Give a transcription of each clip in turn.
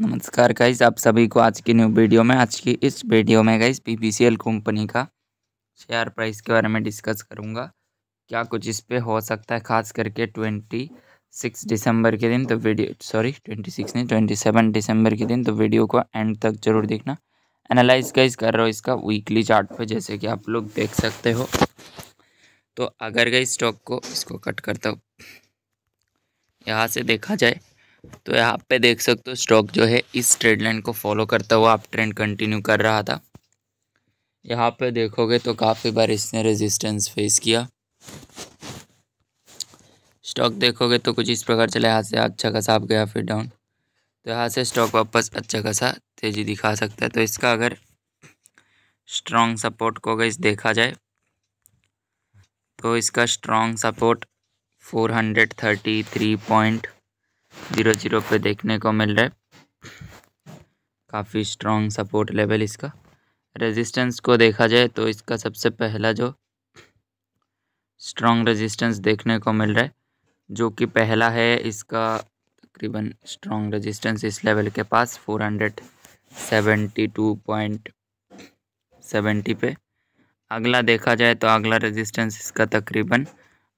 नमस्कार गाइज आप सभी को आज की न्यू वीडियो में आज की इस वीडियो में गाइज एल कंपनी का शेयर प्राइस के बारे में डिस्कस करूंगा क्या कुछ इस पर हो सकता है खास करके ट्वेंटी सिक्स दिसंबर के दिन तो वीडियो सॉरी ट्वेंटी सिक्स नहीं ट्वेंटी सेवन दिसंबर के दिन तो वीडियो को एंड तक जरूर देखना एनालाइज गाइज कर रहा हो इसका वीकली चार्ट पे जैसे कि आप लोग देख सकते हो तो अगर गई स्टॉक को इसको कट करता हूँ यहाँ से देखा जाए तो यहाँ पे देख सकते हो स्टॉक जो है इस ट्रेड लाइन को फॉलो करता हुआ आप ट्रेंड कंटिन्यू कर रहा था यहाँ पे देखोगे तो काफ़ी बार इसने रेजिस्टेंस फेस किया स्टॉक देखोगे तो कुछ इस प्रकार चला यहाँ से अच्छा खासा आप गया फिर डाउन तो यहाँ से स्टॉक वापस अच्छा खासा तेज़ी दिखा सकता है तो इसका अगर स्ट्रॉन्ग सपोर्ट को अगर देखा जाए तो इसका strong support four hundred thirty three point zero zero पे देखने को मिल रहा है काफ़ी स्ट्रॉन्ग सपोर्ट लेवल इसका रेजिस्टेंस को देखा जाए तो इसका सबसे पहला जो स्ट्रॉन्ग रेजिस्टेंस देखने को मिल रहा है जो कि पहला है इसका तकरीबन स्ट्रॉन्ग रेजिस्टेंस इस लेवल के पास four hundred seventy two point seventy पे अगला देखा जाए तो अगला रेजिस्टेंस इसका तकरीबन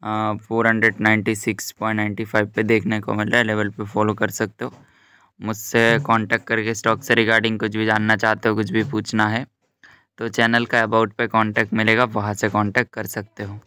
four hundred ninety six point ninety five पे देखने को मिल रहा है लेवल पे फॉलो कर सकते हो मुझसे कांटेक्ट हम्म। करके स्टॉक से रिगार्डिंग कुछ भी जानना चाहते हो कुछ भी पूछना है तो चैनल का अबाउट पे कांटेक्ट मिलेगा वहाँ से कांटेक्ट कर सकते हो